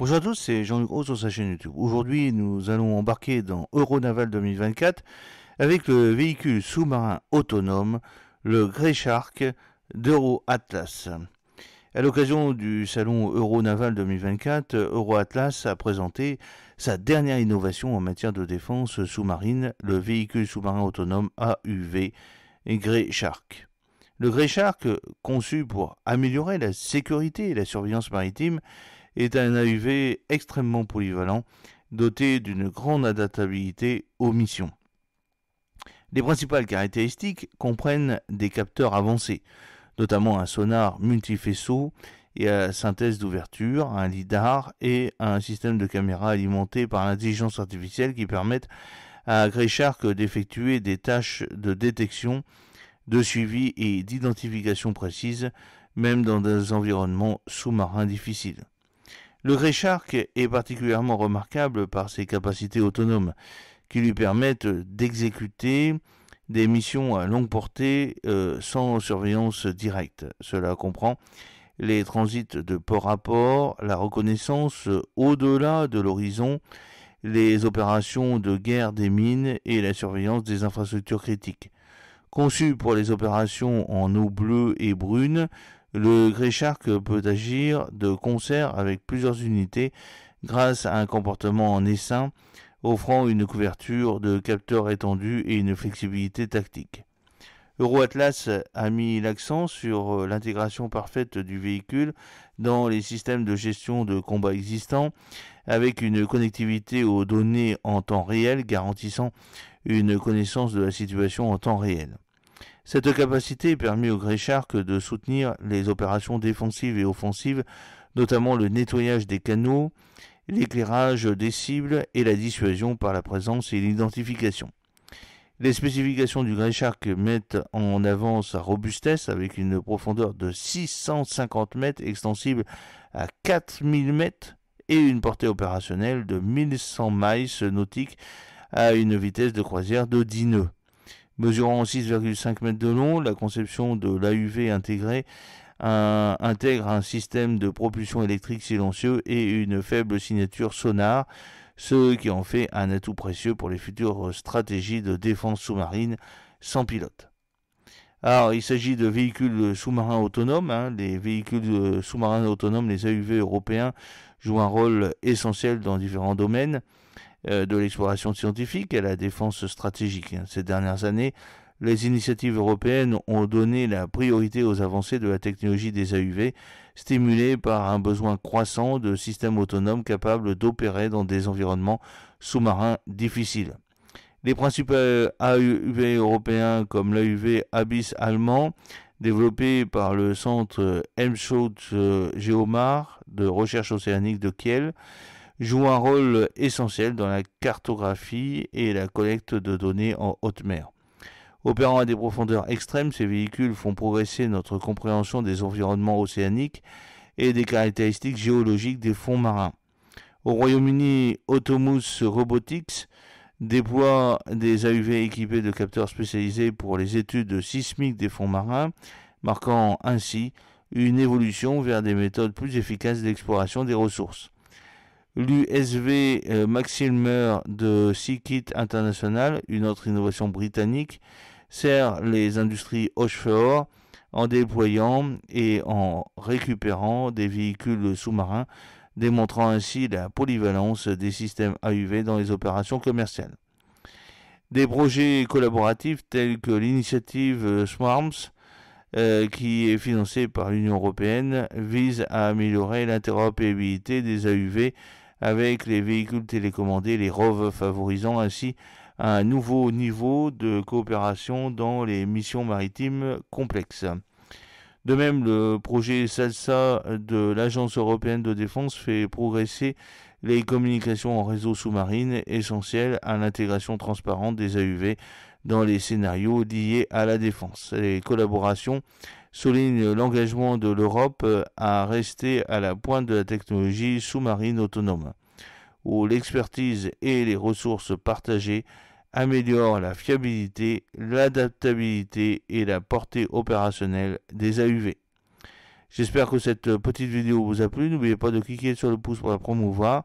Bonjour à tous, c'est Jean-Luc Rose sur sa chaîne YouTube. Aujourd'hui, nous allons embarquer dans Euronaval 2024 avec le véhicule sous-marin autonome, le Grey Shark d'Euro Atlas. À l'occasion du salon Euronaval 2024, Euro Atlas a présenté sa dernière innovation en matière de défense sous-marine, le véhicule sous-marin autonome AUV Grey Shark. Le Grey Shark, conçu pour améliorer la sécurité et la surveillance maritime, est un AUV extrêmement polyvalent, doté d'une grande adaptabilité aux missions. Les principales caractéristiques comprennent des capteurs avancés, notamment un sonar multifaisceau et à synthèse d'ouverture, un lidar et un système de caméra alimenté par l'intelligence artificielle qui permettent à Greyshark d'effectuer des tâches de détection, de suivi et d'identification précises, même dans des environnements sous-marins difficiles. Le Grey est particulièrement remarquable par ses capacités autonomes qui lui permettent d'exécuter des missions à longue portée euh, sans surveillance directe. Cela comprend les transits de port à port, la reconnaissance au-delà de l'horizon, les opérations de guerre des mines et la surveillance des infrastructures critiques. Conçu pour les opérations en eau bleue et brune, le Shark peut agir de concert avec plusieurs unités grâce à un comportement en essaim offrant une couverture de capteurs étendue et une flexibilité tactique. Euroatlas a mis l'accent sur l'intégration parfaite du véhicule dans les systèmes de gestion de combat existants, avec une connectivité aux données en temps réel garantissant une connaissance de la situation en temps réel. Cette capacité permet au Shark de soutenir les opérations défensives et offensives, notamment le nettoyage des canaux, l'éclairage des cibles et la dissuasion par la présence et l'identification. Les spécifications du Shark mettent en avant sa robustesse avec une profondeur de 650 mètres extensible à 4000 mètres et une portée opérationnelle de 1100 miles nautiques à une vitesse de croisière de 10 nœuds. Mesurant 6,5 mètres de long, la conception de l'AUV intégrée intègre un système de propulsion électrique silencieux et une faible signature sonar, ce qui en fait un atout précieux pour les futures stratégies de défense sous-marine sans pilote. Alors, il s'agit de véhicules sous-marins autonomes. Hein. Les véhicules euh, sous-marins autonomes, les AUV européens, jouent un rôle essentiel dans différents domaines. Euh, de l'exploration scientifique et la défense stratégique. Ces dernières années, les initiatives européennes ont donné la priorité aux avancées de la technologie des AUV, stimulées par un besoin croissant de systèmes autonomes capables d'opérer dans des environnements sous-marins difficiles. Les principaux AUV européens comme l'AUV Abyss allemand, développé par le centre Helmholtz Geomar de recherche océanique de Kiel, joue un rôle essentiel dans la cartographie et la collecte de données en haute mer. Opérant à des profondeurs extrêmes, ces véhicules font progresser notre compréhension des environnements océaniques et des caractéristiques géologiques des fonds marins. Au Royaume-Uni, Automus Robotics déploie des AUV équipés de capteurs spécialisés pour les études sismiques des fonds marins, marquant ainsi une évolution vers des méthodes plus efficaces d'exploration des ressources l'USV euh, Maxilmer de Seakit International, une autre innovation britannique, sert les industries offshore en déployant et en récupérant des véhicules sous-marins, démontrant ainsi la polyvalence des systèmes AUV dans les opérations commerciales. Des projets collaboratifs tels que l'initiative euh, Swarms, euh, qui est financé par l'Union européenne, vise à améliorer l'interopérabilité des AUV avec les véhicules télécommandés, les ROV, favorisant ainsi un nouveau niveau de coopération dans les missions maritimes complexes. De même, le projet SALSA de l'Agence européenne de défense fait progresser les communications en réseau sous-marine, essentielles à l'intégration transparente des AUV dans les scénarios liés à la défense. Les collaborations soulignent l'engagement de l'Europe euh, à rester à la pointe de la technologie sous-marine autonome, où l'expertise et les ressources partagées améliorent la fiabilité, l'adaptabilité et la portée opérationnelle des AUV. J'espère que cette petite vidéo vous a plu. N'oubliez pas de cliquer sur le pouce pour la promouvoir